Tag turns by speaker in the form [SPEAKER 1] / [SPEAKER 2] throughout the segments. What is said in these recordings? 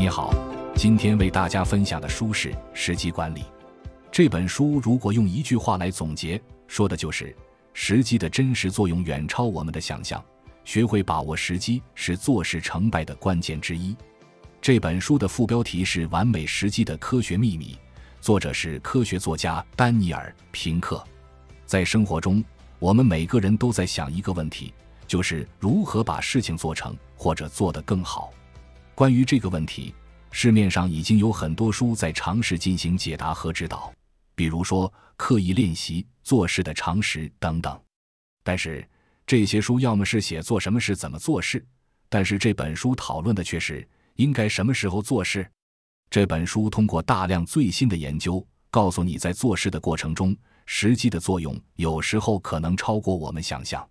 [SPEAKER 1] 你好，今天为大家分享的书是《时机管理》。这本书如果用一句话来总结，说的就是时机的真实作用远超我们的想象。学会把握时机是做事成败的关键之一。这本书的副标题是《完美时机的科学秘密》，作者是科学作家丹尼尔·平克。在生活中，我们每个人都在想一个问题，就是如何把事情做成或者做得更好。关于这个问题，市面上已经有很多书在尝试进行解答和指导，比如说刻意练习、做事的常识等等。但是这些书要么是写做什么事怎么做事，但是这本书讨论的却是应该什么时候做事。这本书通过大量最新的研究，告诉你在做事的过程中，实际的作用有时候可能超过我们想象。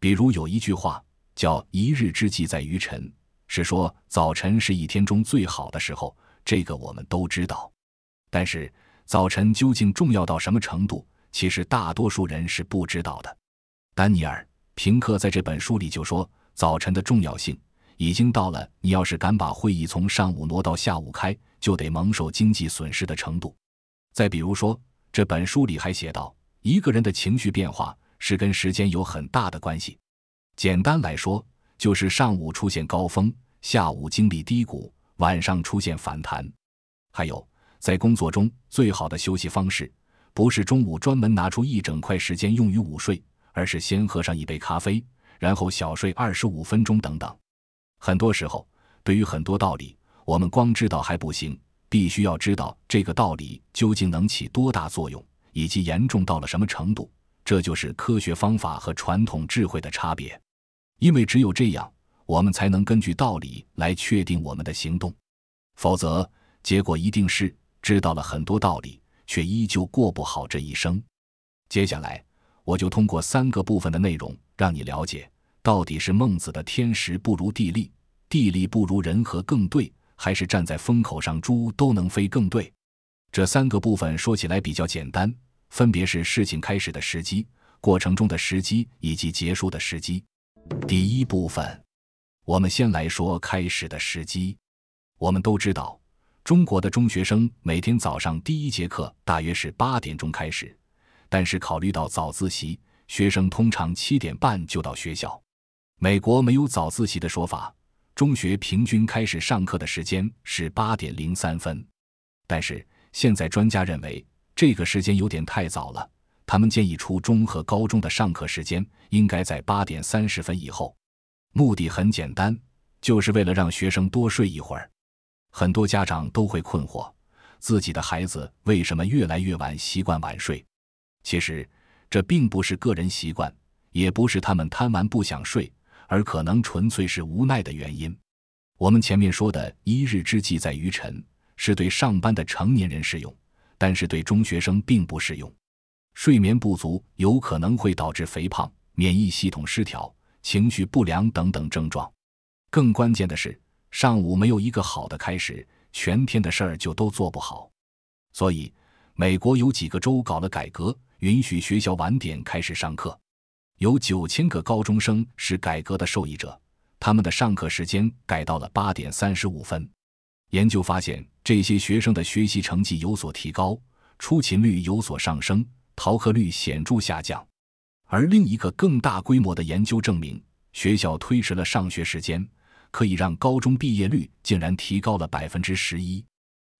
[SPEAKER 1] 比如有一句话叫“一日之计在于晨”。是说，早晨是一天中最好的时候，这个我们都知道。但是，早晨究竟重要到什么程度？其实，大多数人是不知道的。丹尼尔·平克在这本书里就说，早晨的重要性已经到了你要是敢把会议从上午挪到下午开，就得蒙受经济损失的程度。再比如说，这本书里还写道，一个人的情绪变化是跟时间有很大的关系。简单来说。就是上午出现高峰，下午经历低谷，晚上出现反弹。还有，在工作中最好的休息方式，不是中午专门拿出一整块时间用于午睡，而是先喝上一杯咖啡，然后小睡二十五分钟等等。很多时候，对于很多道理，我们光知道还不行，必须要知道这个道理究竟能起多大作用，以及严重到了什么程度。这就是科学方法和传统智慧的差别。因为只有这样，我们才能根据道理来确定我们的行动，否则结果一定是知道了很多道理，却依旧过不好这一生。接下来，我就通过三个部分的内容，让你了解到底是孟子的“天时不如地利，地利不如人和”更对，还是站在风口上，猪都能飞更对。这三个部分说起来比较简单，分别是事情开始的时机、过程中的时机以及结束的时机。第一部分，我们先来说开始的时机。我们都知道，中国的中学生每天早上第一节课大约是八点钟开始，但是考虑到早自习，学生通常七点半就到学校。美国没有早自习的说法，中学平均开始上课的时间是八点零三分，但是现在专家认为这个时间有点太早了。他们建议初中和高中的上课时间应该在八点三十分以后，目的很简单，就是为了让学生多睡一会儿。很多家长都会困惑，自己的孩子为什么越来越晚习惯晚睡？其实这并不是个人习惯，也不是他们贪玩不想睡，而可能纯粹是无奈的原因。我们前面说的“一日之计在于晨”是对上班的成年人适用，但是对中学生并不适用。睡眠不足有可能会导致肥胖、免疫系统失调、情绪不良等等症状。更关键的是，上午没有一个好的开始，全天的事儿就都做不好。所以，美国有几个州搞了改革，允许学校晚点开始上课。有九千个高中生是改革的受益者，他们的上课时间改到了八点三十五分。研究发现，这些学生的学习成绩有所提高，出勤率有所上升。逃课率显著下降，而另一个更大规模的研究证明，学校推迟了上学时间，可以让高中毕业率竟然提高了百分之十一。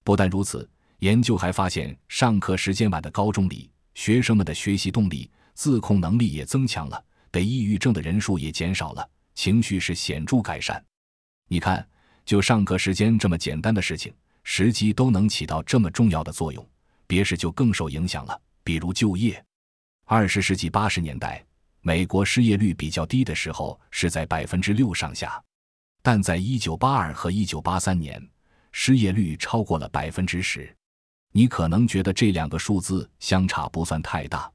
[SPEAKER 1] 不但如此，研究还发现，上课时间晚的高中里，学生们的学习动力、自控能力也增强了，得抑郁症的人数也减少了，情绪是显著改善。你看，就上课时间这么简单的事情，时机都能起到这么重要的作用，别是就更受影响了。比如就业，二十世纪八十年代，美国失业率比较低的时候是在百分之六上下，但在一九八二和一九八三年，失业率超过了百分之十。你可能觉得这两个数字相差不算太大，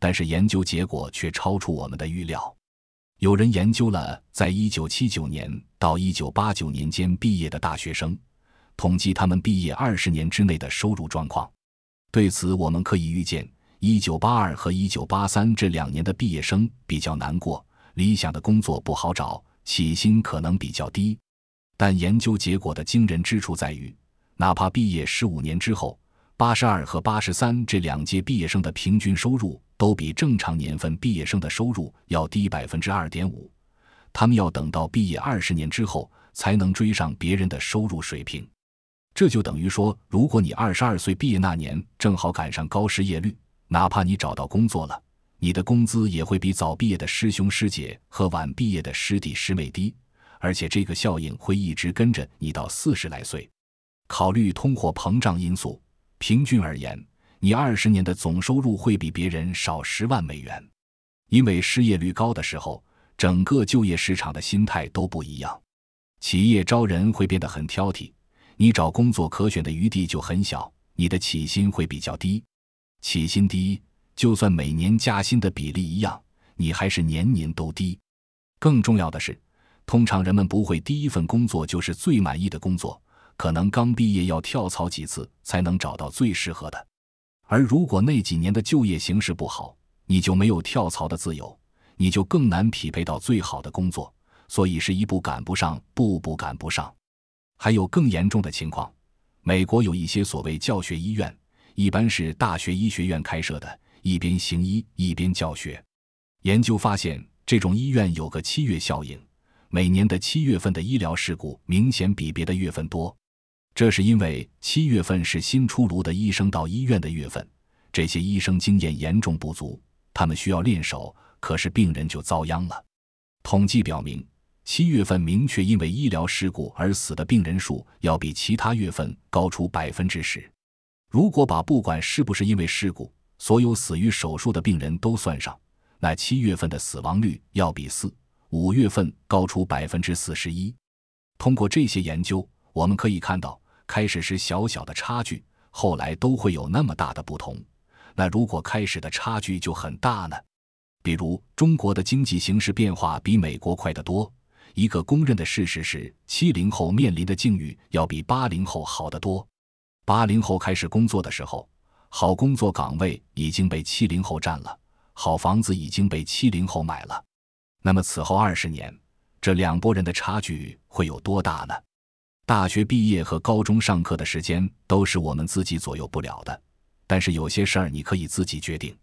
[SPEAKER 1] 但是研究结果却超出我们的预料。有人研究了在一九七九年到一九八九年间毕业的大学生，统计他们毕业二十年之内的收入状况。对此，我们可以预见，一九八二和一九八三这两年的毕业生比较难过，理想的工作不好找，起薪可能比较低。但研究结果的惊人之处在于，哪怕毕业十五年之后，八十二和八十三这两届毕业生的平均收入都比正常年份毕业生的收入要低百分之二点五，他们要等到毕业二十年之后才能追上别人的收入水平。这就等于说，如果你二十二岁毕业那年正好赶上高失业率，哪怕你找到工作了，你的工资也会比早毕业的师兄师姐和晚毕业的师弟师妹低。而且这个效应会一直跟着你到四十来岁。考虑通货膨胀因素，平均而言，你二十年的总收入会比别人少十万美元。因为失业率高的时候，整个就业市场的心态都不一样，企业招人会变得很挑剔。你找工作可选的余地就很小，你的起薪会比较低。起薪低，就算每年加薪的比例一样，你还是年年都低。更重要的是，通常人们不会第一份工作就是最满意的工作，可能刚毕业要跳槽几次才能找到最适合的。而如果那几年的就业形势不好，你就没有跳槽的自由，你就更难匹配到最好的工作。所以是一步赶不上，步步赶不上。还有更严重的情况，美国有一些所谓教学医院，一般是大学医学院开设的，一边行医一边教学。研究发现，这种医院有个七月效应，每年的七月份的医疗事故明显比别的月份多。这是因为七月份是新出炉的医生到医院的月份，这些医生经验严重不足，他们需要练手，可是病人就遭殃了。统计表明。七月份明确因为医疗事故而死的病人数要比其他月份高出百分之十。如果把不管是不是因为事故，所有死于手术的病人都算上，那七月份的死亡率要比四、五月份高出百分之四十一。通过这些研究，我们可以看到，开始是小小的差距，后来都会有那么大的不同。那如果开始的差距就很大呢？比如中国的经济形势变化比美国快得多。一个公认的事实是，七零后面临的境遇要比八零后好得多。八零后开始工作的时候，好工作岗位已经被七零后占了，好房子已经被七零后买了。那么此后二十年，这两拨人的差距会有多大呢？大学毕业和高中上课的时间都是我们自己左右不了的，但是有些事儿你可以自己决定。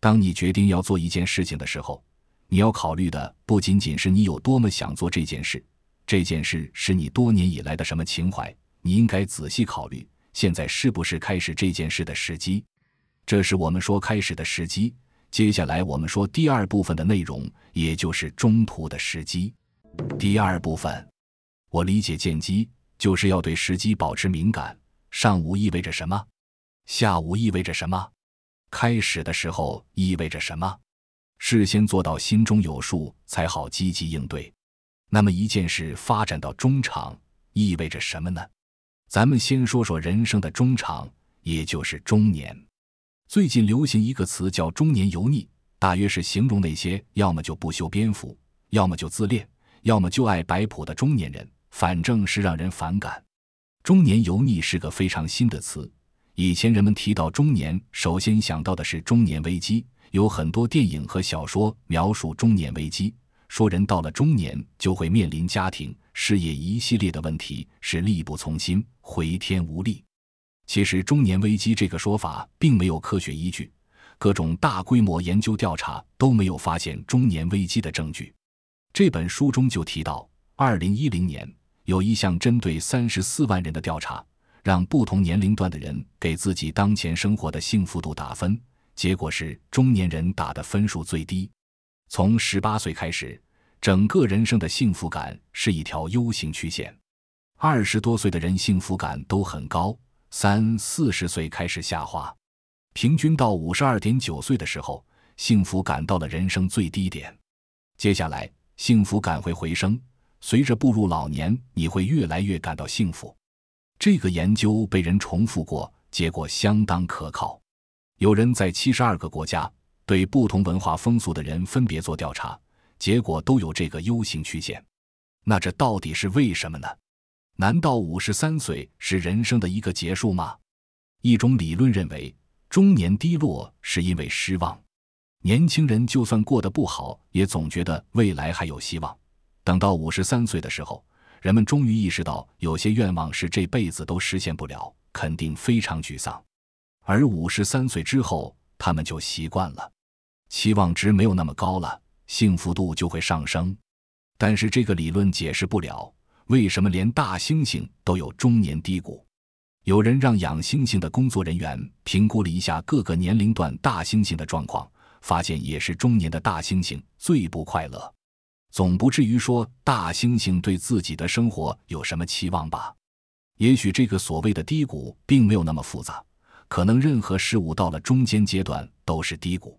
[SPEAKER 1] 当你决定要做一件事情的时候。你要考虑的不仅仅是你有多么想做这件事，这件事是你多年以来的什么情怀？你应该仔细考虑，现在是不是开始这件事的时机？这是我们说开始的时机。接下来我们说第二部分的内容，也就是中途的时机。第二部分，我理解“见机”就是要对时机保持敏感。上午意味着什么？下午意味着什么？开始的时候意味着什么？事先做到心中有数才好积极应对。那么一件事发展到中场意味着什么呢？咱们先说说人生的中场，也就是中年。最近流行一个词叫“中年油腻”，大约是形容那些要么就不修边幅，要么就自恋，要么就爱摆谱的中年人，反正是让人反感。中年油腻是个非常新的词。以前人们提到中年，首先想到的是中年危机，有很多电影和小说描述中年危机，说人到了中年就会面临家庭、事业一系列的问题，是力不从心、回天无力。其实，中年危机这个说法并没有科学依据，各种大规模研究调查都没有发现中年危机的证据。这本书中就提到，二零一零年有一项针对三十四万人的调查。让不同年龄段的人给自己当前生活的幸福度打分，结果是中年人打的分数最低。从十八岁开始，整个人生的幸福感是一条 U 型曲线。二十多岁的人幸福感都很高，三四十岁开始下滑，平均到五十二点九岁的时候，幸福感到了人生最低点。接下来，幸福感会回升，随着步入老年，你会越来越感到幸福。这个研究被人重复过，结果相当可靠。有人在七十二个国家对不同文化风俗的人分别做调查，结果都有这个 U 型曲线。那这到底是为什么呢？难道五十三岁是人生的一个结束吗？一种理论认为，中年低落是因为失望。年轻人就算过得不好，也总觉得未来还有希望。等到五十三岁的时候。人们终于意识到，有些愿望是这辈子都实现不了，肯定非常沮丧。而五十三岁之后，他们就习惯了，期望值没有那么高了，幸福度就会上升。但是这个理论解释不了为什么连大猩猩都有中年低谷。有人让养猩猩的工作人员评估了一下各个年龄段大猩猩的状况，发现也是中年的大猩猩最不快乐。总不至于说大猩猩对自己的生活有什么期望吧？也许这个所谓的低谷并没有那么复杂，可能任何事物到了中间阶段都是低谷。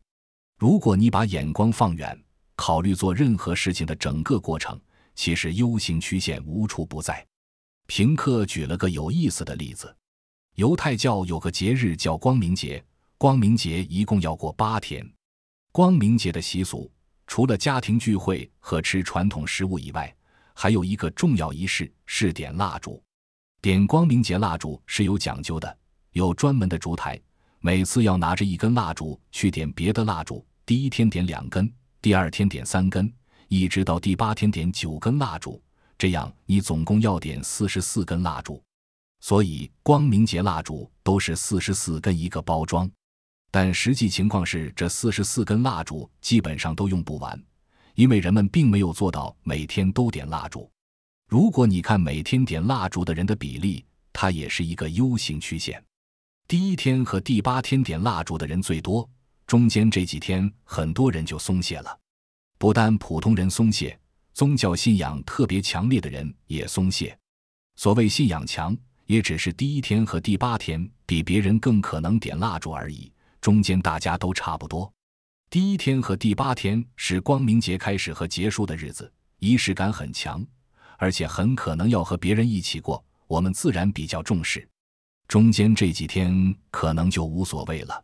[SPEAKER 1] 如果你把眼光放远，考虑做任何事情的整个过程，其实 U 型曲线无处不在。平克举了个有意思的例子：犹太教有个节日叫光明节，光明节一共要过八天，光明节的习俗。除了家庭聚会和吃传统食物以外，还有一个重要仪式是点蜡烛。点光明节蜡烛是有讲究的，有专门的烛台，每次要拿着一根蜡烛去点别的蜡烛。第一天点两根，第二天点三根，一直到第八天点九根蜡烛，这样你总共要点四十四根蜡烛。所以，光明节蜡烛都是四十四根一个包装。但实际情况是，这四十四根蜡烛基本上都用不完，因为人们并没有做到每天都点蜡烛。如果你看每天点蜡烛的人的比例，它也是一个 U 型曲线。第一天和第八天点蜡烛的人最多，中间这几天很多人就松懈了。不但普通人松懈，宗教信仰特别强烈的人也松懈。所谓信仰强，也只是第一天和第八天比别人更可能点蜡烛而已。中间大家都差不多，第一天和第八天是光明节开始和结束的日子，仪式感很强，而且很可能要和别人一起过，我们自然比较重视。中间这几天可能就无所谓了。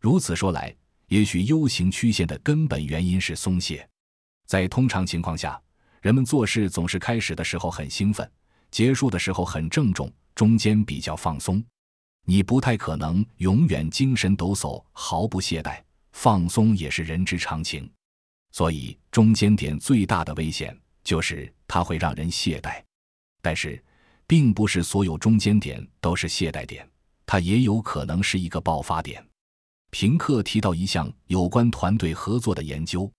[SPEAKER 1] 如此说来，也许 U 型曲线的根本原因是松懈。在通常情况下，人们做事总是开始的时候很兴奋，结束的时候很郑重，中间比较放松。你不太可能永远精神抖擞、毫不懈怠，放松也是人之常情。所以，中间点最大的危险就是它会让人懈怠。但是，并不是所有中间点都是懈怠点，它也有可能是一个爆发点。平克提到一项有关团队合作的研究，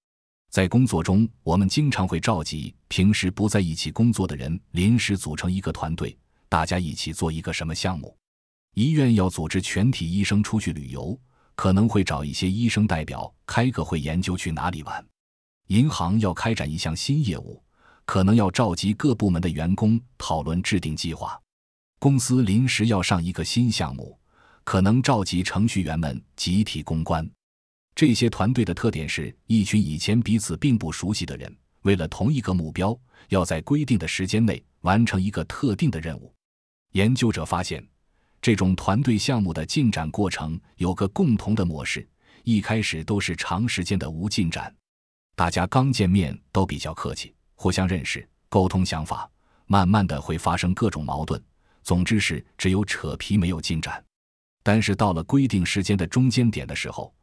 [SPEAKER 1] 在工作中，我们经常会召集平时不在一起工作的人，临时组成一个团队，大家一起做一个什么项目。医院要组织全体医生出去旅游，可能会找一些医生代表开个会研究去哪里玩。银行要开展一项新业务，可能要召集各部门的员工讨论制定计划。公司临时要上一个新项目，可能召集程序员们集体攻关。这些团队的特点是一群以前彼此并不熟悉的人，为了同一个目标，要在规定的时间内完成一个特定的任务。研究者发现。这种团队项目的进展过程有个共同的模式：一开始都是长时间的无进展，大家刚见面都比较客气，互相认识、沟通想法，慢慢的会发生各种矛盾，总之是只有扯皮没有进展。但是到了规定时间的中间点的时候，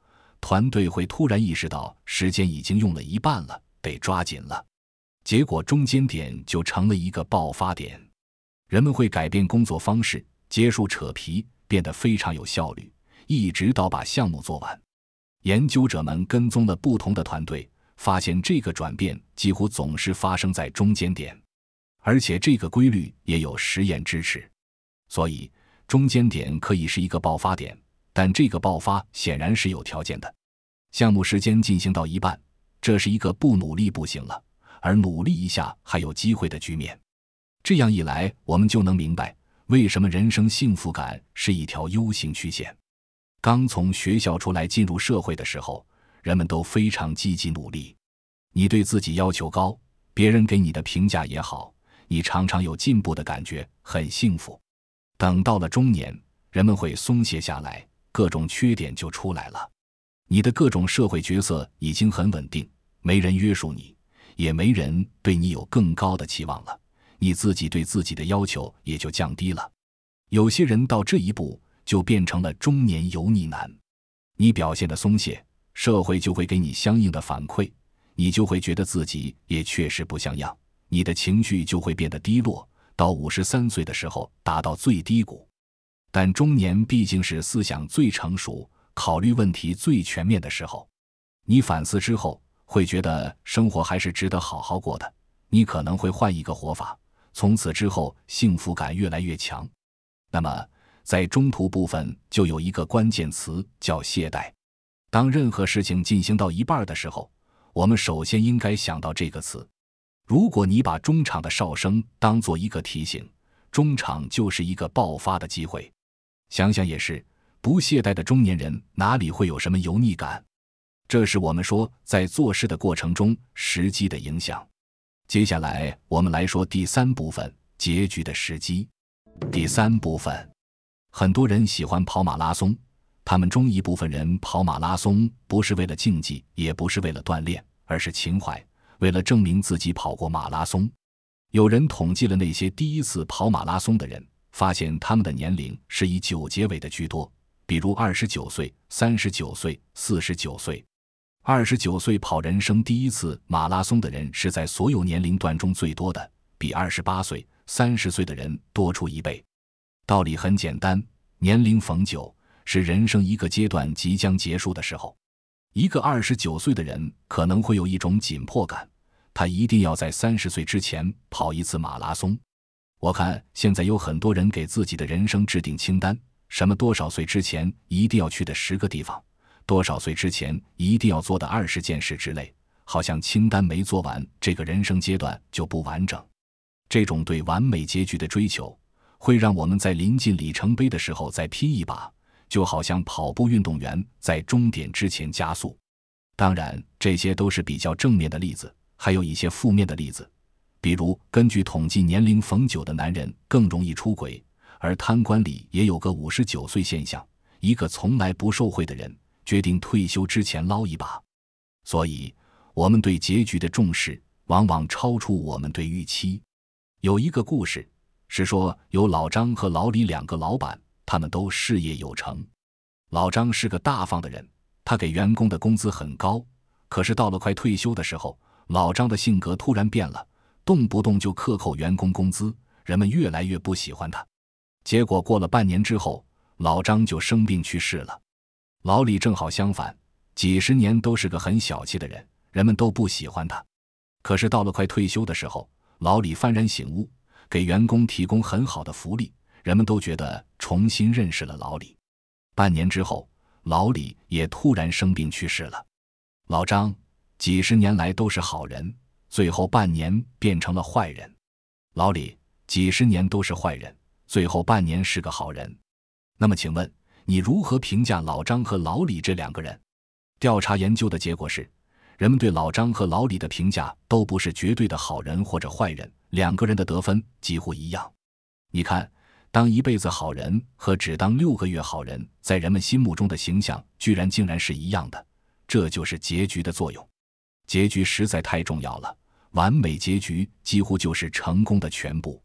[SPEAKER 1] 团队会突然意识到时间已经用了一半了，得抓紧了。结果中间点就成了一个爆发点，人们会改变工作方式。结束扯皮变得非常有效率，一直到把项目做完。研究者们跟踪了不同的团队，发现这个转变几乎总是发生在中间点，而且这个规律也有实验支持。所以，中间点可以是一个爆发点，但这个爆发显然是有条件的。项目时间进行到一半，这是一个不努力不行了，而努力一下还有机会的局面。这样一来，我们就能明白。为什么人生幸福感是一条 U 型曲线？刚从学校出来进入社会的时候，人们都非常积极努力，你对自己要求高，别人给你的评价也好，你常常有进步的感觉，很幸福。等到了中年，人们会松懈下来，各种缺点就出来了。你的各种社会角色已经很稳定，没人约束你，也没人对你有更高的期望了。你自己对自己的要求也就降低了，有些人到这一步就变成了中年油腻男。你表现的松懈，社会就会给你相应的反馈，你就会觉得自己也确实不像样，你的情绪就会变得低落，到五十三岁的时候达到最低谷。但中年毕竟是思想最成熟、考虑问题最全面的时候，你反思之后会觉得生活还是值得好好过的，你可能会换一个活法。从此之后，幸福感越来越强。那么，在中途部分就有一个关键词叫“懈怠”。当任何事情进行到一半的时候，我们首先应该想到这个词。如果你把中场的哨声当做一个提醒，中场就是一个爆发的机会。想想也是，不懈怠的中年人哪里会有什么油腻感？这是我们说在做事的过程中时机的影响。接下来我们来说第三部分：结局的时机。第三部分，很多人喜欢跑马拉松，他们中一部分人跑马拉松不是为了竞技，也不是为了锻炼，而是情怀，为了证明自己跑过马拉松。有人统计了那些第一次跑马拉松的人，发现他们的年龄是以九结尾的居多，比如二十九岁、三十九岁、四十九岁。二十九岁跑人生第一次马拉松的人是在所有年龄段中最多的，比二十八岁、三十岁的人多出一倍。道理很简单，年龄逢九是人生一个阶段即将结束的时候，一个二十九岁的人可能会有一种紧迫感，他一定要在三十岁之前跑一次马拉松。我看现在有很多人给自己的人生制定清单，什么多少岁之前一定要去的十个地方。多少岁之前一定要做的二十件事之类，好像清单没做完，这个人生阶段就不完整。这种对完美结局的追求，会让我们在临近里程碑的时候再拼一把，就好像跑步运动员在终点之前加速。当然，这些都是比较正面的例子，还有一些负面的例子，比如根据统计，年龄逢九的男人更容易出轨，而贪官里也有个五十九岁现象，一个从来不受贿的人。决定退休之前捞一把，所以我们对结局的重视往往超出我们对预期。有一个故事是说，有老张和老李两个老板，他们都事业有成。老张是个大方的人，他给员工的工资很高。可是到了快退休的时候，老张的性格突然变了，动不动就克扣员工工资，人们越来越不喜欢他。结果过了半年之后，老张就生病去世了。老李正好相反，几十年都是个很小气的人，人们都不喜欢他。可是到了快退休的时候，老李幡然醒悟，给员工提供很好的福利，人们都觉得重新认识了老李。半年之后，老李也突然生病去世了。老张几十年来都是好人，最后半年变成了坏人。老李几十年都是坏人，最后半年是个好人。那么请问？你如何评价老张和老李这两个人？调查研究的结果是，人们对老张和老李的评价都不是绝对的好人或者坏人，两个人的得分几乎一样。你看，当一辈子好人和只当六个月好人，在人们心目中的形象居然竟然是一样的，这就是结局的作用。结局实在太重要了，完美结局几乎就是成功的全部。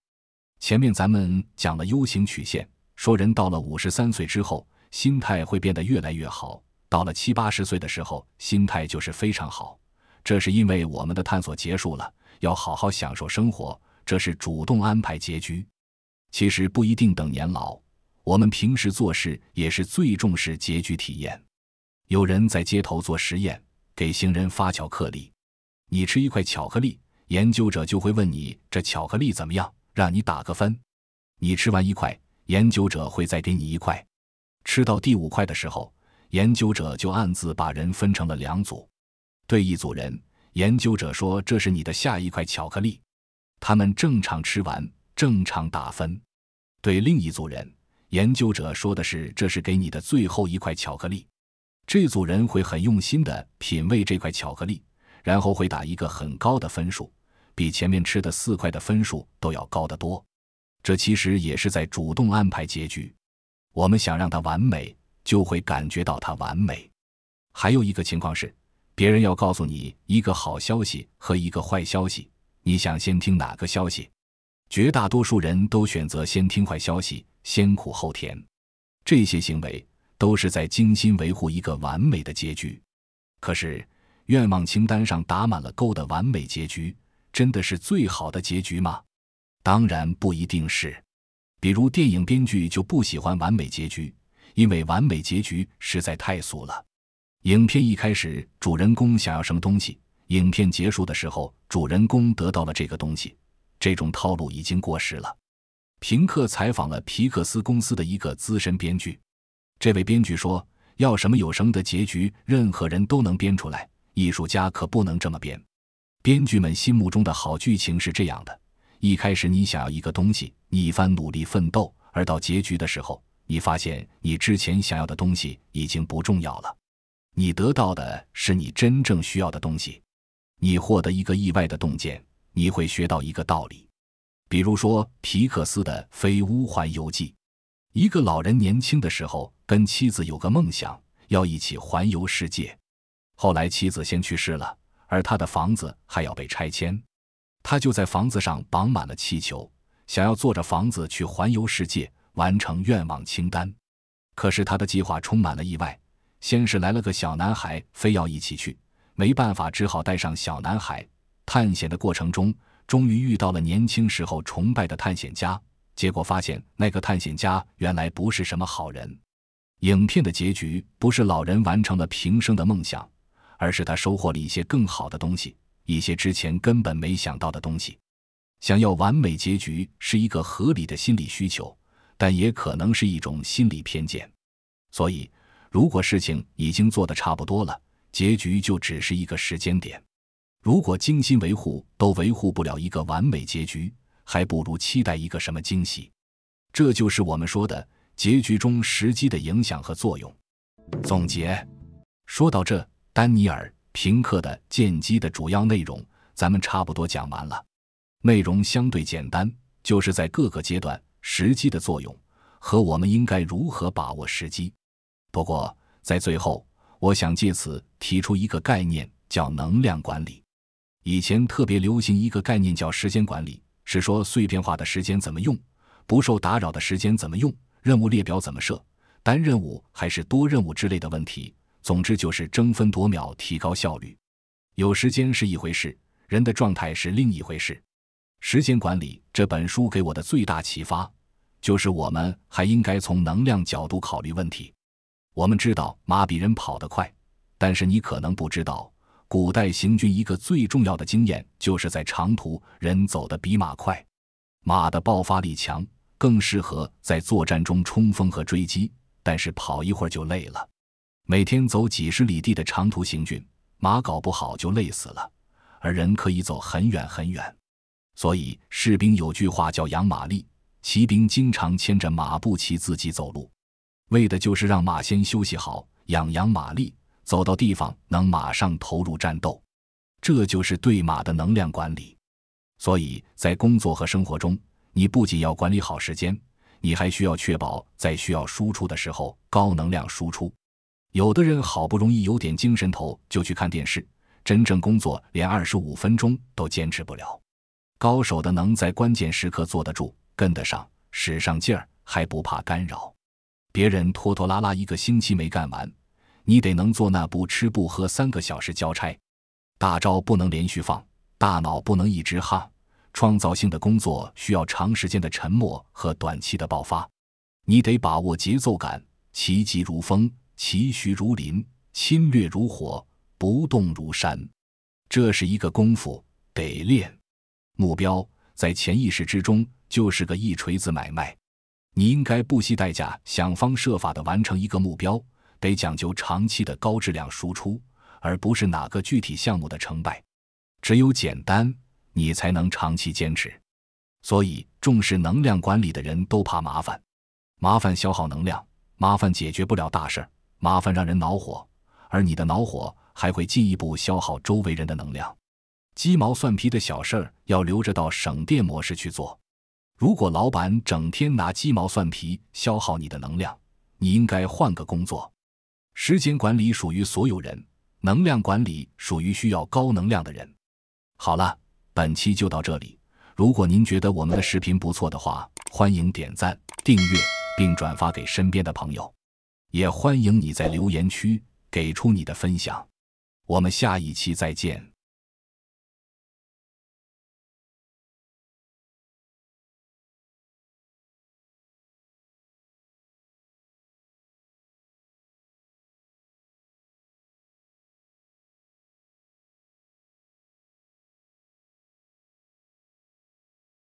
[SPEAKER 1] 前面咱们讲了 U 型曲线，说人到了五十三岁之后。心态会变得越来越好。到了七八十岁的时候，心态就是非常好。这是因为我们的探索结束了，要好好享受生活。这是主动安排结局。其实不一定等年老，我们平时做事也是最重视结局体验。有人在街头做实验，给行人发巧克力。你吃一块巧克力，研究者就会问你这巧克力怎么样，让你打个分。你吃完一块，研究者会再给你一块。吃到第五块的时候，研究者就暗自把人分成了两组。对一组人，研究者说：“这是你的下一块巧克力。”他们正常吃完，正常打分。对另一组人，研究者说的是：“这是给你的最后一块巧克力。”这组人会很用心的品味这块巧克力，然后会打一个很高的分数，比前面吃的四块的分数都要高得多。这其实也是在主动安排结局。我们想让它完美，就会感觉到它完美。还有一个情况是，别人要告诉你一个好消息和一个坏消息，你想先听哪个消息？绝大多数人都选择先听坏消息，先苦后甜。这些行为都是在精心维护一个完美的结局。可是，愿望清单上打满了勾的完美结局，真的是最好的结局吗？当然不一定是。比如，电影编剧就不喜欢完美结局，因为完美结局实在太俗了。影片一开始，主人公想要什么东西，影片结束的时候，主人公得到了这个东西，这种套路已经过时了。平克采访了皮克斯公司的一个资深编剧，这位编剧说：“要什么有什么的结局，任何人都能编出来，艺术家可不能这么编。”编剧们心目中的好剧情是这样的。一开始你想要一个东西，你一番努力奋斗，而到结局的时候，你发现你之前想要的东西已经不重要了，你得到的是你真正需要的东西，你获得一个意外的洞见，你会学到一个道理。比如说皮克斯的《飞屋环游记》，一个老人年轻的时候跟妻子有个梦想，要一起环游世界，后来妻子先去世了，而他的房子还要被拆迁。他就在房子上绑满了气球，想要坐着房子去环游世界，完成愿望清单。可是他的计划充满了意外，先是来了个小男孩，非要一起去，没办法，只好带上小男孩。探险的过程中，终于遇到了年轻时候崇拜的探险家，结果发现那个探险家原来不是什么好人。影片的结局不是老人完成了平生的梦想，而是他收获了一些更好的东西。一些之前根本没想到的东西，想要完美结局是一个合理的心理需求，但也可能是一种心理偏见。所以，如果事情已经做得差不多了，结局就只是一个时间点。如果精心维护都维护不了一个完美结局，还不如期待一个什么惊喜。这就是我们说的结局中时机的影响和作用。总结，说到这，丹尼尔。评课的剑机的主要内容，咱们差不多讲完了。内容相对简单，就是在各个阶段时机的作用和我们应该如何把握时机。不过，在最后，我想借此提出一个概念，叫能量管理。以前特别流行一个概念叫时间管理，是说碎片化的时间怎么用，不受打扰的时间怎么用，任务列表怎么设，单任务还是多任务之类的问题。总之就是争分夺秒，提高效率。有时间是一回事，人的状态是另一回事。《时间管理》这本书给我的最大启发，就是我们还应该从能量角度考虑问题。我们知道马比人跑得快，但是你可能不知道，古代行军一个最重要的经验，就是在长途人走得比马快。马的爆发力强，更适合在作战中冲锋和追击，但是跑一会儿就累了。每天走几十里地的长途行军，马搞不好就累死了，而人可以走很远很远。所以士兵有句话叫“养马力”，骑兵经常牵着马不骑，自己走路，为的就是让马先休息好，养养马力，走到地方能马上投入战斗。这就是对马的能量管理。所以在工作和生活中，你不仅要管理好时间，你还需要确保在需要输出的时候高能量输出。有的人好不容易有点精神头，就去看电视；真正工作连二十五分钟都坚持不了。高手的能在关键时刻坐得住、跟得上、使上劲儿，还不怕干扰。别人拖拖拉拉一个星期没干完，你得能做那不吃不喝三个小时交差。大招不能连续放，大脑不能一直哈。创造性的工作需要长时间的沉默和短期的爆发，你得把握节奏感，其疾如风。其徐如林，侵略如火，不动如山。这是一个功夫，得练。目标在潜意识之中，就是个一锤子买卖。你应该不惜代价，想方设法的完成一个目标，得讲究长期的高质量输出，而不是哪个具体项目的成败。只有简单，你才能长期坚持。所以，重视能量管理的人都怕麻烦，麻烦消耗能量，麻烦解决不了大事儿。麻烦让人恼火，而你的恼火还会进一步消耗周围人的能量。鸡毛蒜皮的小事儿要留着到省电模式去做。如果老板整天拿鸡毛蒜皮消耗你的能量，你应该换个工作。时间管理属于所有人，能量管理属于需要高能量的人。好了，本期就到这里。如果您觉得我们的视频不错的话，欢迎点赞、订阅并转发给身边的朋友。也欢迎你在留言区给出你的分享，我们下一期再见。